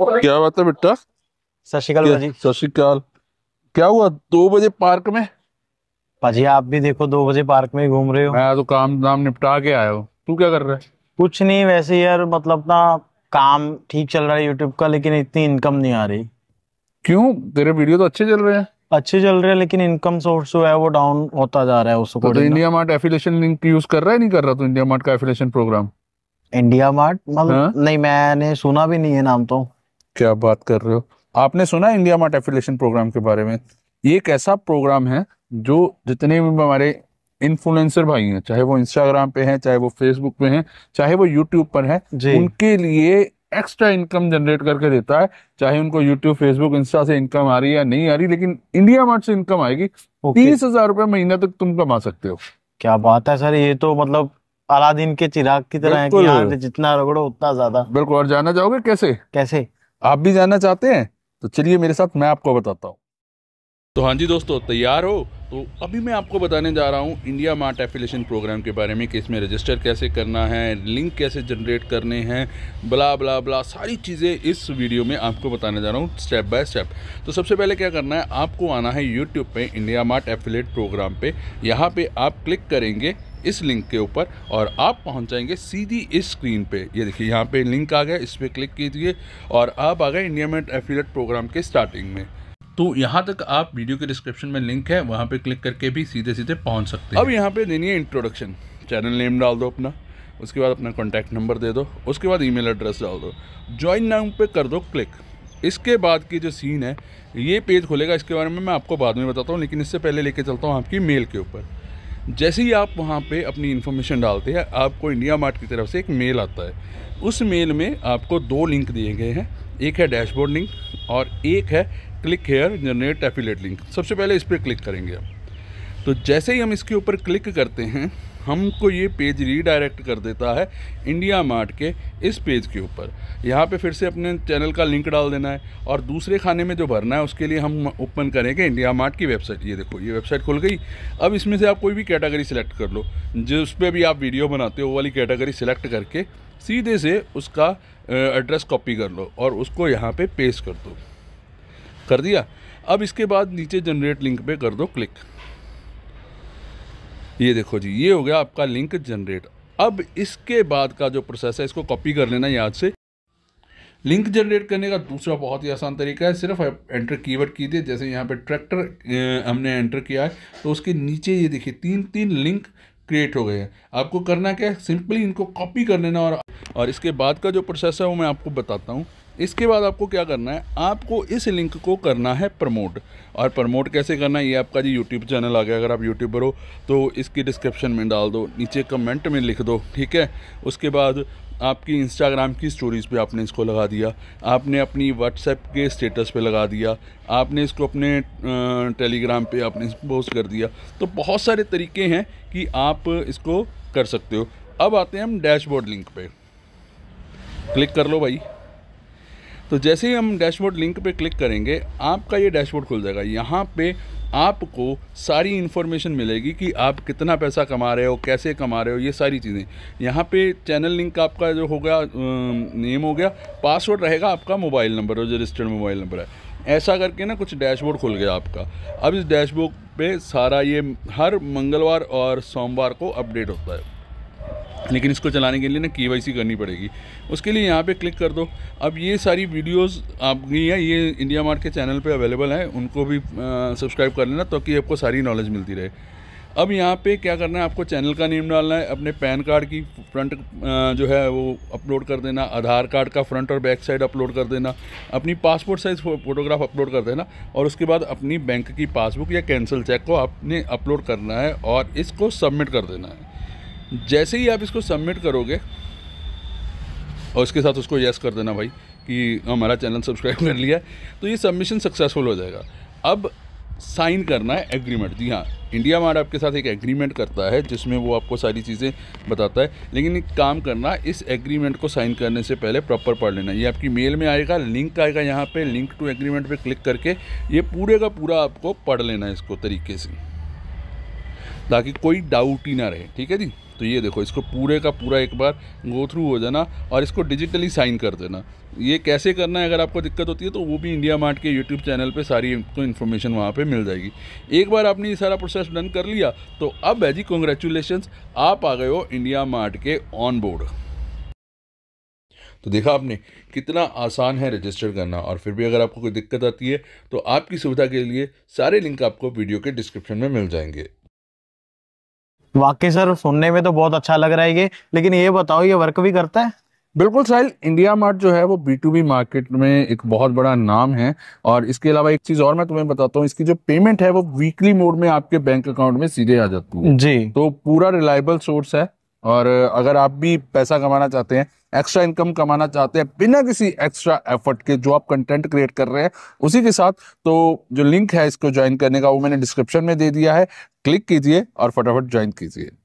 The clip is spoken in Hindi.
क्या बात है बेटा सत क्या हुआ दो बजे पार्क में पाजी आप भी देखो दो बजे पार्क में घूम रहे हो मैं तो काम नाम निपटा के आया हूँ तू क्या कर रहा है कुछ नहीं वैसे यार मतलब ना काम ठीक चल रहा है यूट्यूब का लेकिन इतनी इनकम नहीं आ रही क्यों तेरे वीडियो तो अच्छे चल रहे हैं अच्छे चल रहे हैं लेकिन इनकम सोर्स जो है वो डाउन होता जा रहा है उसको तो, IndiaMART affiliation link use कर रहा है नहीं कर रहा तू इंडिया मार्ट का एफिलेशन प्रोग्राम इंडिया मार्ट मतलब हाँ? नहीं मैंने सुना भी नहीं है नाम तो क्या बात कर रहे हो आपने सुना इंडिया मार्ट एफिलेशन प्रोग्राम के बारे में ये एक ऐसा प्रोग्राम है जो जितने भी हमारे इन्फ्लुएंसर भाई हैं चाहे वो इंस्टाग्राम पे हैं चाहे वो फेसबुक पे हैं चाहे वो यूट्यूब पर हैं उनके लिए एक्स्ट्रा इनकम जनरेट करके देता है चाहे उनको यूट्यूब फेसबुक इंस्टा से इनकम आ रही है या नहीं आ रही लेकिन इंडिया मार्ट से इनकम आएगी तीस हजार रुपए महीना तक तुम कमा सकते हो क्या बात है सर ये तो मतलब अलादीन के चिराग की तरह है कि जितना रगड़ो उतना ज्यादा बिल्कुल और जाना चाहोगे कैसे कैसे आप भी जानना चाहते हैं तो चलिए मेरे साथ मैं आपको बताता हूँ तो हाँ जी दोस्तों तैयार हो तो अभी मैं आपको बताने जा रहा हूँ इंडिया मार्ट एफिलेशन प्रोग्राम के बारे में कि इसमें रजिस्टर कैसे करना है लिंक कैसे जनरेट करने हैं बला बला बला सारी चीज़ें इस वीडियो में आपको बताने जा रहा हूँ स्टेप बाय स्टेप तो सबसे पहले क्या करना है आपको आना है यूट्यूब पे इंडिया मार्ट एफिलेट प्रोग्राम पे यहाँ पे आप क्लिक करेंगे इस लिंक के ऊपर और आप पहुंच जाएंगे सीधी इस स्क्रीन पे ये देखिए यहाँ पे लिंक आ गया इस पर क्लिक कीजिए और आप आ गए इंडिया मेट एफिलेट प्रोग्राम के स्टार्टिंग में तो यहाँ तक आप वीडियो के डिस्क्रिप्शन में लिंक है वहाँ पे क्लिक करके भी सीधे सीधे पहुँच सकते हैं अब यहाँ पे देनी है इंट्रोडक्शन चैनल नेम डाल दो अपना उसके बाद अपना कॉन्टैक्ट नंबर दे दो उसके बाद ई एड्रेस डाल दो ज्वाइन नाम पर कर दो क्लिक इसके बाद की जो सीन है ये पेज खुलेगा इसके बारे में मैं आपको बाद में बताता हूँ लेकिन इससे पहले लेके चलता हूँ आपकी मेल के ऊपर जैसे ही आप वहाँ पे अपनी इन्फॉर्मेशन डालते हैं आपको इंडिया मार्ट की तरफ से एक मेल आता है उस मेल में आपको दो लिंक दिए गए हैं एक है डैशबोर्ड लिंक और एक है click here generate affiliate link सबसे पहले इस पर क्लिक करेंगे आप तो जैसे ही हम इसके ऊपर क्लिक करते हैं हमको ये पेज रीडायरेक्ट कर देता है इंडिया मार्ट के इस पेज के ऊपर यहाँ पे फिर से अपने चैनल का लिंक डाल देना है और दूसरे खाने में जो भरना है उसके लिए हम ओपन करेंगे इंडिया मार्ट की वेबसाइट ये देखो ये वेबसाइट खुल गई अब इसमें से आप कोई भी कैटेगरी सेलेक्ट कर लो जिस पर भी आप वीडियो बनाते हो वाली कैटेगरी सेलेक्ट करके सीधे से उसका एड्रेस कॉपी कर लो और उसको यहाँ पर पेश कर दो कर दिया अब इसके बाद नीचे जनरेट लिंक पर कर दो क्लिक ये देखो जी ये हो गया आपका लिंक जनरेट अब इसके बाद का जो प्रोसेस है इसको कॉपी कर लेना याद से लिंक जनरेट करने का दूसरा बहुत ही आसान तरीका है सिर्फ एंटर कीवर्ड कीजिए जैसे यहाँ पे ट्रैक्टर हमने एंटर किया है तो उसके नीचे ये देखिए तीन तीन लिंक क्रिएट हो गए हैं आपको करना क्या है सिंपली इनको कॉपी कर लेना और और इसके बाद का जो प्रोसेस है वो मैं आपको बताता हूँ इसके बाद आपको क्या करना है आपको इस लिंक को करना है प्रमोट और प्रमोट कैसे करना है ये आपका जी यूट्यूब चैनल आ गया अगर आप यूट्यूबर हो तो इसकी डिस्क्रिप्शन में डाल दो नीचे कमेंट में लिख दो ठीक है उसके बाद आपकी इंस्टाग्राम की स्टोरीज़ पे आपने इसको लगा दिया आपने अपनी व्हाट्सएप के स्टेटस पे लगा दिया आपने इसको अपने टेलीग्राम पे आपने पोस्ट कर दिया तो बहुत सारे तरीके हैं कि आप इसको कर सकते हो अब आते हैं हम डैशबोर्ड लिंक पे क्लिक कर लो भाई तो जैसे ही हम डैशबोर्ड लिंक पे क्लिक करेंगे आपका ये डैशबोर्ड खुल जाएगा यहाँ पे आपको सारी इन्फॉर्मेशन मिलेगी कि आप कितना पैसा कमा रहे हो कैसे कमा रहे हो ये सारी चीज़ें यहाँ पे चैनल लिंक आपका जो हो गया नेम हो गया पासवर्ड रहेगा आपका मोबाइल नंबर और जो रजिस्टर्ड मोबाइल नंबर है ऐसा करके ना कुछ डैशबोर्ड खुल गया आपका अब इस डैशबोर्ड पे सारा ये हर मंगलवार और सोमवार को अपडेट होता है लेकिन इसको चलाने के लिए ना के करनी पड़ेगी उसके लिए यहाँ पे क्लिक कर दो अब ये सारी वीडियोस आपकी हैं ये इंडिया मार्ट के चैनल पे अवेलेबल हैं उनको भी सब्सक्राइब कर लेना ताकि तो आपको सारी नॉलेज मिलती रहे अब यहाँ पे क्या करना है आपको चैनल का नेम डालना है अपने पैन कार्ड की फ्रंट जो है वो अपलोड कर देना आधार कार्ड का फ्रंट और बैक साइड अपलोड कर देना अपनी पासपोर्ट साइज़ फोटोग्राफ अपलोड कर देना और उसके बाद अपनी बैंक की पासबुक या कैंसिल चेक को आपने अपलोड करना है और इसको सबमिट कर देना है जैसे ही आप इसको सबमिट करोगे और इसके साथ उसको यस कर देना भाई कि हमारा चैनल सब्सक्राइब कर लिया तो ये सबमिशन सक्सेसफुल हो जाएगा अब साइन करना है एग्रीमेंट जी हाँ इंडिया मार्ट आपके साथ एक एग्रीमेंट करता है जिसमें वो आपको सारी चीज़ें बताता है लेकिन एक काम करना इस एग्रीमेंट को साइन करने से पहले प्रॉपर पढ़ लेना ये आपकी मेल में आएगा लिंक आएगा यहाँ पे लिंक टू एग्रीमेंट पे क्लिक करके ये पूरे का पूरा आपको पढ़ लेना है इसको तरीके से ताकि कोई डाउट ही ना रहे ठीक है जी तो ये देखो इसको पूरे का पूरा एक बार गो थ्रू हो जाना और इसको डिजिटली साइन कर देना ये कैसे करना है अगर आपको दिक्कत होती है तो वो भी इंडिया मार्ट के यूट्यूब चैनल पे सारी आपको इन्फॉर्मेशन वहाँ पे मिल जाएगी एक बार आपने ये सारा प्रोसेस डन कर लिया तो अब है जी कॉन्ग्रेचुलेशन आप आ गए हो इंडिया मार्ट के ऑन बोर्ड तो देखा आपने कितना आसान है रजिस्टर करना और फिर भी अगर आपको कोई दिक्कत आती है तो आपकी सुविधा के लिए सारे लिंक आपको वीडियो के डिस्क्रिप्शन में मिल जाएंगे वाकई सर सुनने में तो बहुत अच्छा लग रहा है ये लेकिन ये बताओ ये वर्क भी करता है बिल्कुल साहिल इंडिया मार्ट जो है वो बी टू बी मार्केट में एक बहुत बड़ा नाम है और इसके अलावा एक चीज और मैं तुम्हें बताता हूँ इसकी जो पेमेंट है वो वीकली मोड में आपके बैंक अकाउंट में सीधे आ जाती है जी तो पूरा रिलायबल सोर्स है और अगर आप भी पैसा कमाना चाहते हैं एक्स्ट्रा इनकम कमाना चाहते हैं बिना किसी एक्स्ट्रा एफर्ट के जो आप कंटेंट क्रिएट कर रहे हैं उसी के साथ तो जो लिंक है इसको ज्वाइन करने का वो मैंने डिस्क्रिप्शन में दे दिया है क्लिक कीजिए और फटाफट ज्वाइन कीजिए